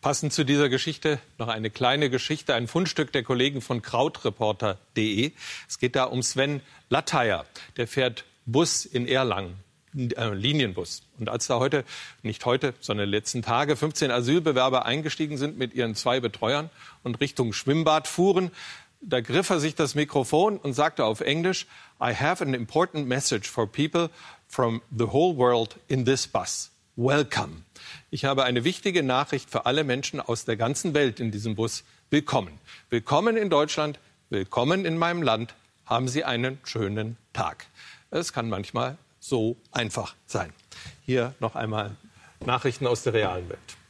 Passend zu dieser Geschichte noch eine kleine Geschichte, ein Fundstück der Kollegen von krautreporter.de. Es geht da um Sven Latteier. Der fährt Bus in Erlangen. Äh, Linienbus. Und als da heute, nicht heute, sondern letzten Tage 15 Asylbewerber eingestiegen sind mit ihren zwei Betreuern und Richtung Schwimmbad fuhren, da griff er sich das Mikrofon und sagte auf Englisch, I have an important message for people from the whole world in this bus. Welcome. Ich habe eine wichtige Nachricht für alle Menschen aus der ganzen Welt in diesem Bus. Willkommen. Willkommen in Deutschland, willkommen in meinem Land. Haben Sie einen schönen Tag. Es kann manchmal so einfach sein. Hier noch einmal Nachrichten aus der realen Welt.